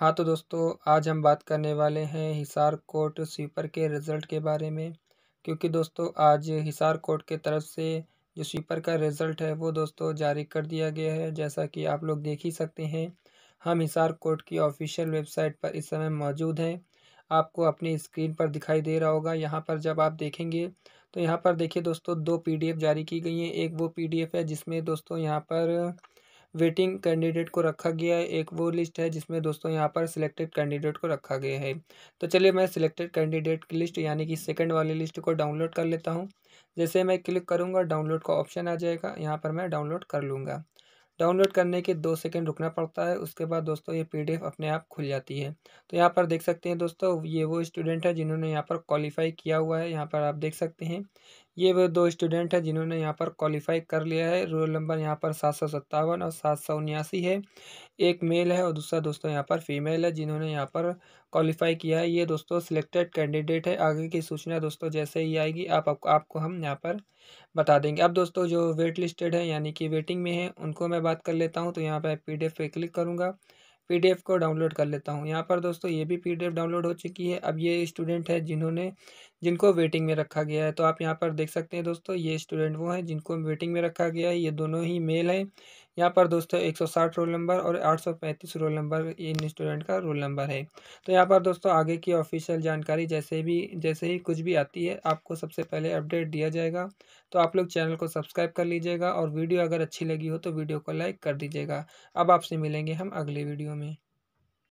हाँ तो दोस्तों आज हम बात करने वाले हैं हिसार कोर्ट स्वीपर के रिज़ल्ट के बारे में क्योंकि दोस्तों आज हिसार कोर्ट के तरफ से जो स्वीपर का रिज़ल्ट है वो दोस्तों जारी कर दिया गया है जैसा कि आप लोग देख ही सकते हैं हम हिसार कोर्ट की ऑफिशियल वेबसाइट पर इस समय मौजूद हैं आपको अपनी स्क्रीन पर दिखाई दे रहा होगा यहाँ पर जब आप देखेंगे तो यहाँ पर देखिए दोस्तों दो पीडीएफ जारी की गई हैं एक वो पीडीएफ है जिसमें दोस्तों यहाँ पर वेटिंग कैंडिडेट को रखा गया है एक वो लिस्ट है जिसमें दोस्तों यहाँ पर सिलेक्टेड कैंडिडेट को रखा गया है तो चलिए मैं सिलेक्टेड कैंडिडेट की लिस्ट यानी कि सेकंड वाली लिस्ट को डाउनलोड कर लेता हूँ जैसे मैं क्लिक करूँगा डाउनलोड का ऑप्शन आ जाएगा यहाँ पर मैं डाउनलोड कर लूँगा डाउनलोड करने के दो सेकंड रुकना पड़ता है उसके बाद दोस्तों ये पीडीएफ अपने आप खुल जाती है तो यहाँ पर देख सकते हैं दोस्तों ये वो स्टूडेंट है जिन्होंने यहाँ पर क्वालिफाई किया हुआ है यहाँ पर आप देख सकते हैं ये वो दो स्टूडेंट हैं जिन्होंने यहाँ पर क्वालिफाई कर लिया है रोल नंबर यहाँ पर सात सौ सत्तावन और सात सौ उन्यासी है एक मेल है और दूसरा दोस्तों यहाँ पर फीमेल है जिन्होंने यहाँ पर क्वालिफाई किया है ये दोस्तों सिलेक्टेड कैंडिडेट है आगे की सूचना दोस्तों जैसे ही आएगी आप आपको आपको हम यहाँ पर बता देंगे अब दोस्तों जो वेट लिस्टेड है यानी कि वेटिंग में है उनको मैं बात कर लेता हूँ तो यहाँ पर पी पे क्लिक करूँगा पीडीएफ को डाउनलोड कर लेता हूँ यहाँ पर दोस्तों ये भी पीडीएफ डाउनलोड हो चुकी है अब ये स्टूडेंट है जिन्होंने जिनको वेटिंग में रखा गया है तो आप यहाँ पर देख सकते हैं दोस्तों ये स्टूडेंट वो हैं जिनको वेटिंग में रखा गया है ये दोनों ही मेल हैं यहाँ पर दोस्तों 160 रोल नंबर और 835 रोल नंबर इन स्टूडेंट का रोल नंबर है तो यहाँ पर दोस्तों आगे की ऑफिशियल जानकारी जैसे भी जैसे ही कुछ भी आती है आपको सबसे पहले अपडेट दिया जाएगा तो आप लोग चैनल को सब्सक्राइब कर लीजिएगा और वीडियो अगर अच्छी लगी हो तो वीडियो को लाइक कर दीजिएगा अब आपसे मिलेंगे हम अगले वीडियो में